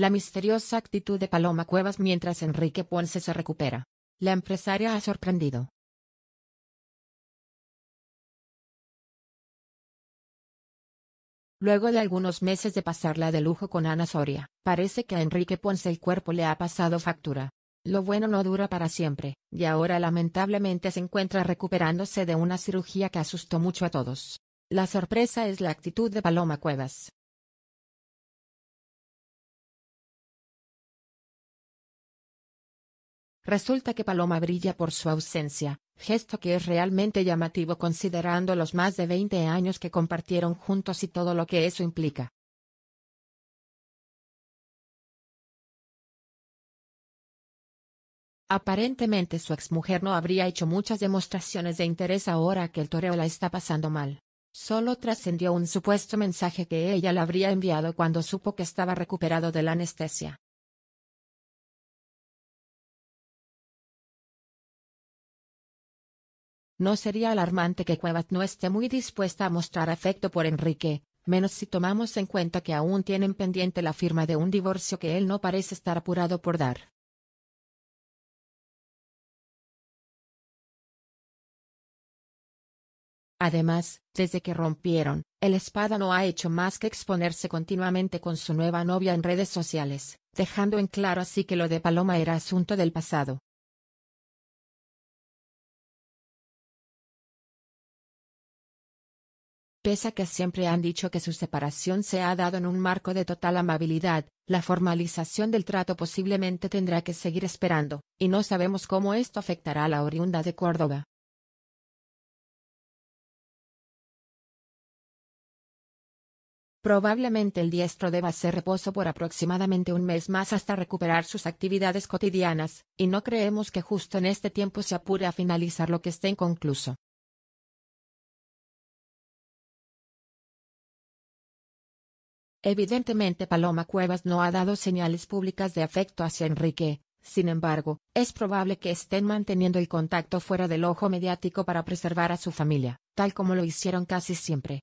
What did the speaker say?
La misteriosa actitud de Paloma Cuevas mientras Enrique Ponce se recupera. La empresaria ha sorprendido. Luego de algunos meses de pasarla de lujo con Ana Soria, parece que a Enrique Ponce el cuerpo le ha pasado factura. Lo bueno no dura para siempre, y ahora lamentablemente se encuentra recuperándose de una cirugía que asustó mucho a todos. La sorpresa es la actitud de Paloma Cuevas, Resulta que Paloma brilla por su ausencia, gesto que es realmente llamativo considerando los más de 20 años que compartieron juntos y todo lo que eso implica. Aparentemente su exmujer no habría hecho muchas demostraciones de interés ahora que el toreo la está pasando mal. Solo trascendió un supuesto mensaje que ella le habría enviado cuando supo que estaba recuperado de la anestesia. No sería alarmante que Cuevas no esté muy dispuesta a mostrar afecto por Enrique, menos si tomamos en cuenta que aún tienen pendiente la firma de un divorcio que él no parece estar apurado por dar. Además, desde que rompieron, el espada no ha hecho más que exponerse continuamente con su nueva novia en redes sociales, dejando en claro así que lo de Paloma era asunto del pasado. Pese a que siempre han dicho que su separación se ha dado en un marco de total amabilidad, la formalización del trato posiblemente tendrá que seguir esperando, y no sabemos cómo esto afectará a la oriunda de Córdoba. Probablemente el diestro deba hacer reposo por aproximadamente un mes más hasta recuperar sus actividades cotidianas, y no creemos que justo en este tiempo se apure a finalizar lo que esté inconcluso. Evidentemente Paloma Cuevas no ha dado señales públicas de afecto hacia Enrique, sin embargo, es probable que estén manteniendo el contacto fuera del ojo mediático para preservar a su familia, tal como lo hicieron casi siempre.